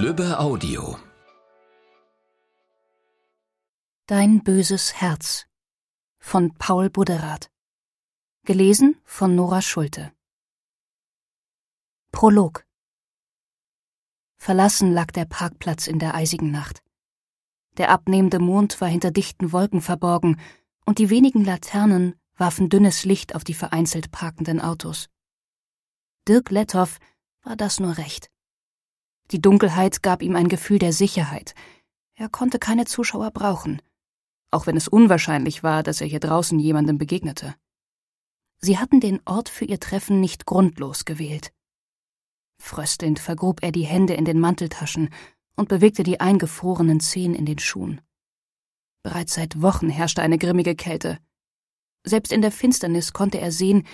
Lübbe Audio Dein böses Herz von Paul Buderath Gelesen von Nora Schulte Prolog Verlassen lag der Parkplatz in der eisigen Nacht. Der abnehmende Mond war hinter dichten Wolken verborgen, und die wenigen Laternen warfen dünnes Licht auf die vereinzelt parkenden Autos. Dirk Lettow war das nur recht. Die Dunkelheit gab ihm ein Gefühl der Sicherheit. Er konnte keine Zuschauer brauchen, auch wenn es unwahrscheinlich war, dass er hier draußen jemandem begegnete. Sie hatten den Ort für ihr Treffen nicht grundlos gewählt. Fröstelnd vergrub er die Hände in den Manteltaschen und bewegte die eingefrorenen Zehen in den Schuhen. Bereits seit Wochen herrschte eine grimmige Kälte. Selbst in der Finsternis konnte er sehen,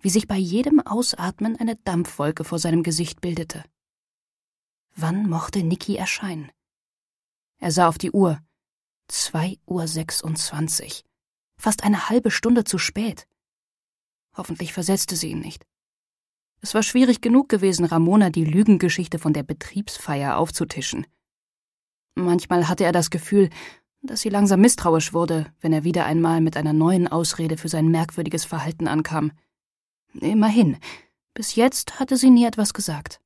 wie sich bei jedem Ausatmen eine Dampfwolke vor seinem Gesicht bildete. Wann mochte Niki erscheinen? Er sah auf die Uhr. Zwei Uhr sechsundzwanzig. Fast eine halbe Stunde zu spät. Hoffentlich versetzte sie ihn nicht. Es war schwierig genug gewesen, Ramona die Lügengeschichte von der Betriebsfeier aufzutischen. Manchmal hatte er das Gefühl, dass sie langsam misstrauisch wurde, wenn er wieder einmal mit einer neuen Ausrede für sein merkwürdiges Verhalten ankam. Immerhin, bis jetzt hatte sie nie etwas gesagt.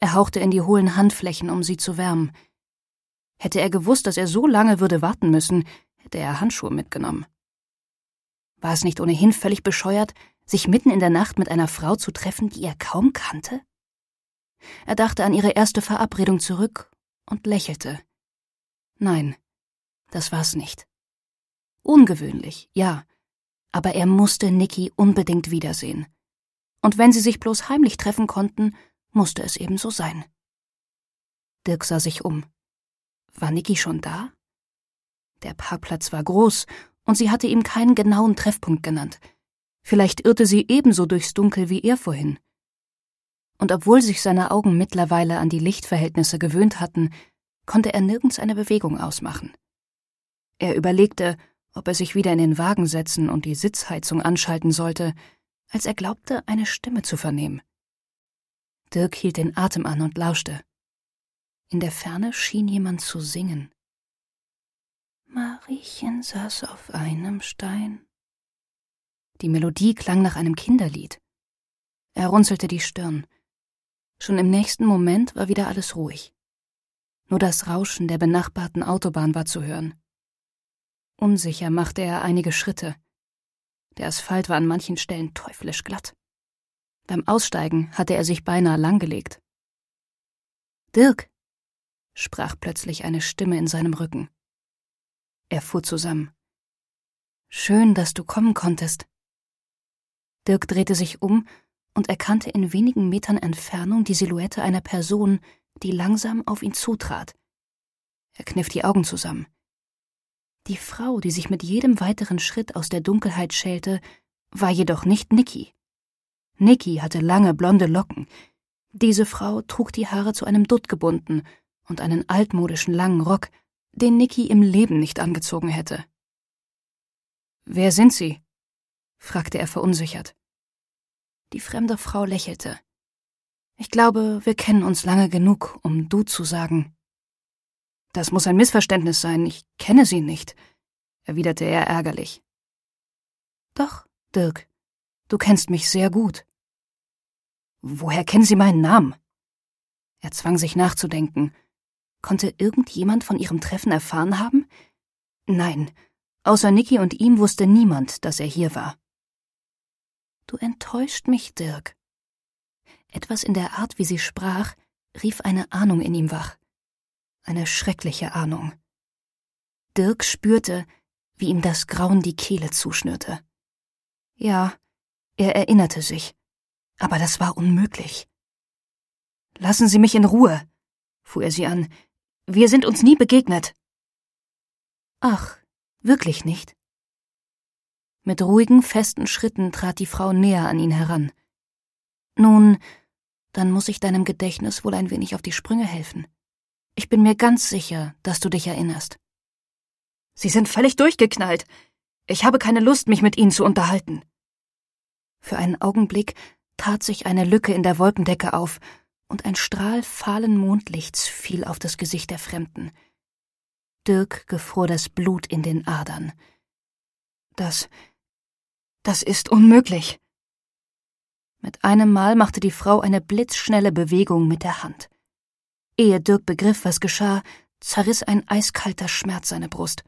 Er hauchte in die hohlen Handflächen, um sie zu wärmen. Hätte er gewusst, dass er so lange würde warten müssen, hätte er Handschuhe mitgenommen. War es nicht ohnehin völlig bescheuert, sich mitten in der Nacht mit einer Frau zu treffen, die er kaum kannte? Er dachte an ihre erste Verabredung zurück und lächelte. Nein, das war's nicht. Ungewöhnlich, ja, aber er musste Nikki unbedingt wiedersehen. Und wenn sie sich bloß heimlich treffen konnten, musste es eben so sein. Dirk sah sich um. War Niki schon da? Der Parkplatz war groß und sie hatte ihm keinen genauen Treffpunkt genannt. Vielleicht irrte sie ebenso durchs Dunkel wie er vorhin. Und obwohl sich seine Augen mittlerweile an die Lichtverhältnisse gewöhnt hatten, konnte er nirgends eine Bewegung ausmachen. Er überlegte, ob er sich wieder in den Wagen setzen und die Sitzheizung anschalten sollte, als er glaubte, eine Stimme zu vernehmen. Dirk hielt den Atem an und lauschte. In der Ferne schien jemand zu singen. Mariechen saß auf einem Stein. Die Melodie klang nach einem Kinderlied. Er runzelte die Stirn. Schon im nächsten Moment war wieder alles ruhig. Nur das Rauschen der benachbarten Autobahn war zu hören. Unsicher machte er einige Schritte. Der Asphalt war an manchen Stellen teuflisch glatt. Beim Aussteigen hatte er sich beinahe langgelegt. Dirk, sprach plötzlich eine Stimme in seinem Rücken. Er fuhr zusammen. Schön, dass du kommen konntest. Dirk drehte sich um und erkannte in wenigen Metern Entfernung die Silhouette einer Person, die langsam auf ihn zutrat. Er kniff die Augen zusammen. Die Frau, die sich mit jedem weiteren Schritt aus der Dunkelheit schälte, war jedoch nicht Nikki. Nikki hatte lange blonde Locken. Diese Frau trug die Haare zu einem Dutt gebunden und einen altmodischen langen Rock, den Nikki im Leben nicht angezogen hätte. Wer sind Sie? fragte er verunsichert. Die fremde Frau lächelte. Ich glaube, wir kennen uns lange genug, um du zu sagen. Das muss ein Missverständnis sein, ich kenne sie nicht, erwiderte er ärgerlich. Doch, Dirk, du kennst mich sehr gut. Woher kennen Sie meinen Namen? Er zwang sich nachzudenken. Konnte irgendjemand von ihrem Treffen erfahren haben? Nein, außer Niki und ihm wusste niemand, dass er hier war. Du enttäuscht mich, Dirk. Etwas in der Art, wie sie sprach, rief eine Ahnung in ihm wach. Eine schreckliche Ahnung. Dirk spürte, wie ihm das Grauen die Kehle zuschnürte. Ja, er erinnerte sich. Aber das war unmöglich. Lassen Sie mich in Ruhe, fuhr er sie an. Wir sind uns nie begegnet. Ach, wirklich nicht? Mit ruhigen, festen Schritten trat die Frau näher an ihn heran. Nun, dann muss ich deinem Gedächtnis wohl ein wenig auf die Sprünge helfen. Ich bin mir ganz sicher, dass du dich erinnerst. Sie sind völlig durchgeknallt. Ich habe keine Lust, mich mit Ihnen zu unterhalten. Für einen Augenblick tat sich eine Lücke in der Wolkendecke auf, und ein Strahl fahlen Mondlichts fiel auf das Gesicht der Fremden. Dirk gefror das Blut in den Adern. Das. das ist unmöglich. Mit einem Mal machte die Frau eine blitzschnelle Bewegung mit der Hand. Ehe Dirk begriff, was geschah, zerriss ein eiskalter Schmerz seine Brust.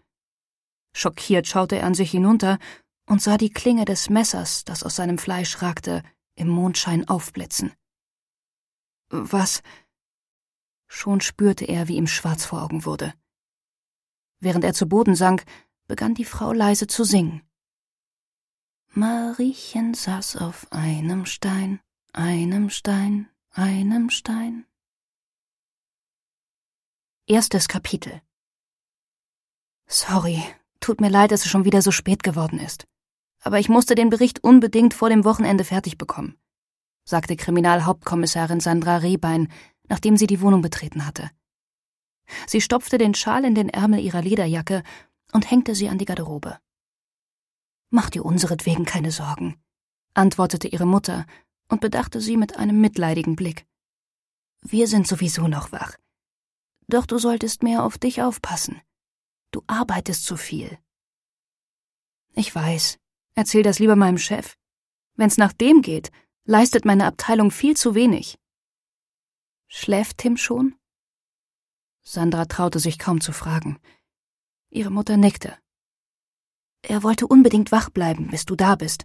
Schockiert schaute er an sich hinunter und sah die Klinge des Messers, das aus seinem Fleisch ragte, im Mondschein aufblitzen. Was? Schon spürte er, wie ihm schwarz vor Augen wurde. Während er zu Boden sank, begann die Frau leise zu singen. Mariechen saß auf einem Stein, einem Stein, einem Stein. Erstes Kapitel. Sorry, tut mir leid, dass es schon wieder so spät geworden ist aber ich musste den Bericht unbedingt vor dem Wochenende fertig bekommen, sagte Kriminalhauptkommissarin Sandra Rehbein, nachdem sie die Wohnung betreten hatte. Sie stopfte den Schal in den Ärmel ihrer Lederjacke und hängte sie an die Garderobe. Mach dir unseretwegen keine Sorgen, antwortete ihre Mutter und bedachte sie mit einem mitleidigen Blick. Wir sind sowieso noch wach. Doch du solltest mehr auf dich aufpassen. Du arbeitest zu viel. Ich weiß, Erzähl das lieber meinem Chef. Wenn's nach dem geht, leistet meine Abteilung viel zu wenig. Schläft Tim schon? Sandra traute sich kaum zu fragen. Ihre Mutter nickte. Er wollte unbedingt wach bleiben, bis du da bist.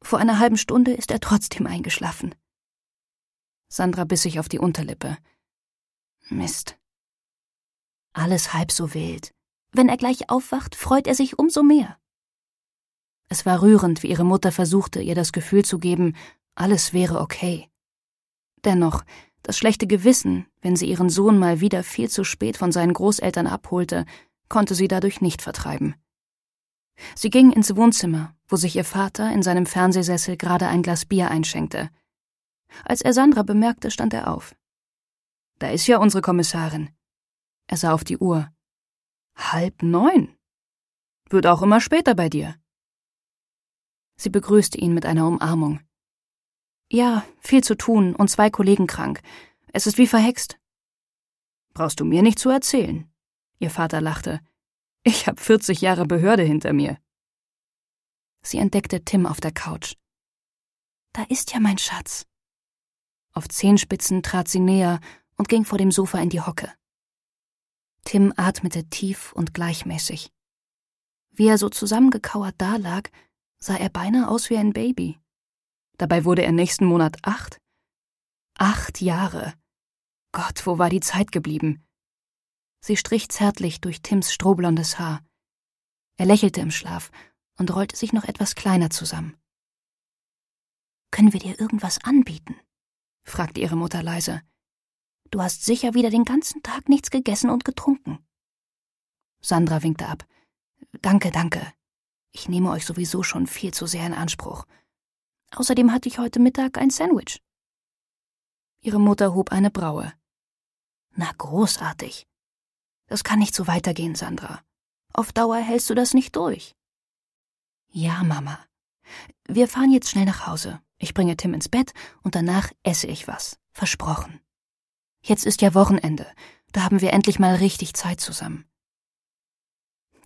Vor einer halben Stunde ist er trotzdem eingeschlafen. Sandra biss sich auf die Unterlippe. Mist. Alles halb so wild. Wenn er gleich aufwacht, freut er sich umso mehr. Es war rührend, wie ihre Mutter versuchte, ihr das Gefühl zu geben, alles wäre okay. Dennoch, das schlechte Gewissen, wenn sie ihren Sohn mal wieder viel zu spät von seinen Großeltern abholte, konnte sie dadurch nicht vertreiben. Sie ging ins Wohnzimmer, wo sich ihr Vater in seinem Fernsehsessel gerade ein Glas Bier einschenkte. Als er Sandra bemerkte, stand er auf. Da ist ja unsere Kommissarin. Er sah auf die Uhr. Halb neun. Wird auch immer später bei dir. Sie begrüßte ihn mit einer Umarmung. Ja, viel zu tun und zwei Kollegen krank. Es ist wie verhext. Brauchst du mir nicht zu erzählen. Ihr Vater lachte. Ich habe 40 Jahre Behörde hinter mir. Sie entdeckte Tim auf der Couch. Da ist ja mein Schatz. Auf Zehenspitzen trat sie näher und ging vor dem Sofa in die Hocke. Tim atmete tief und gleichmäßig. Wie er so zusammengekauert dalag, sah er beinahe aus wie ein Baby. Dabei wurde er nächsten Monat acht. Acht Jahre. Gott, wo war die Zeit geblieben? Sie strich zärtlich durch Tims strohblondes Haar. Er lächelte im Schlaf und rollte sich noch etwas kleiner zusammen. Können wir dir irgendwas anbieten? fragte ihre Mutter leise. Du hast sicher wieder den ganzen Tag nichts gegessen und getrunken. Sandra winkte ab. Danke, danke. Ich nehme euch sowieso schon viel zu sehr in Anspruch. Außerdem hatte ich heute Mittag ein Sandwich. Ihre Mutter hob eine Braue. Na großartig. Das kann nicht so weitergehen, Sandra. Auf Dauer hältst du das nicht durch. Ja, Mama. Wir fahren jetzt schnell nach Hause. Ich bringe Tim ins Bett und danach esse ich was. Versprochen. Jetzt ist ja Wochenende. Da haben wir endlich mal richtig Zeit zusammen.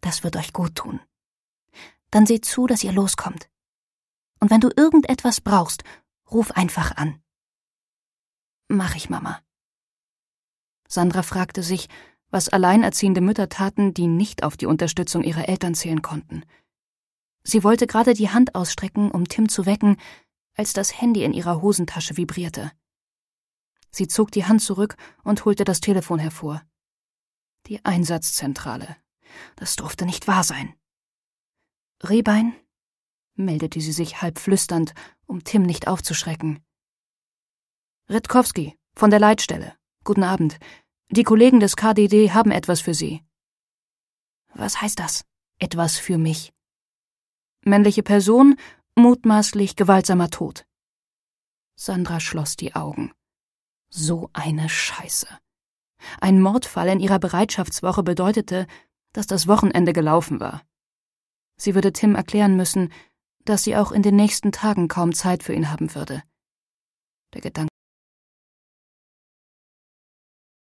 Das wird euch gut tun dann seht zu, dass ihr loskommt. Und wenn du irgendetwas brauchst, ruf einfach an. Mach ich, Mama. Sandra fragte sich, was alleinerziehende Mütter taten, die nicht auf die Unterstützung ihrer Eltern zählen konnten. Sie wollte gerade die Hand ausstrecken, um Tim zu wecken, als das Handy in ihrer Hosentasche vibrierte. Sie zog die Hand zurück und holte das Telefon hervor. Die Einsatzzentrale. Das durfte nicht wahr sein. Rehbein? meldete sie sich halb flüsternd, um Tim nicht aufzuschrecken. Ritkowski, von der Leitstelle. Guten Abend. Die Kollegen des KDD haben etwas für Sie. Was heißt das? Etwas für mich. Männliche Person, mutmaßlich gewaltsamer Tod. Sandra schloss die Augen. So eine Scheiße. Ein Mordfall in ihrer Bereitschaftswoche bedeutete, dass das Wochenende gelaufen war. Sie würde Tim erklären müssen, dass sie auch in den nächsten Tagen kaum Zeit für ihn haben würde. Der Gedanke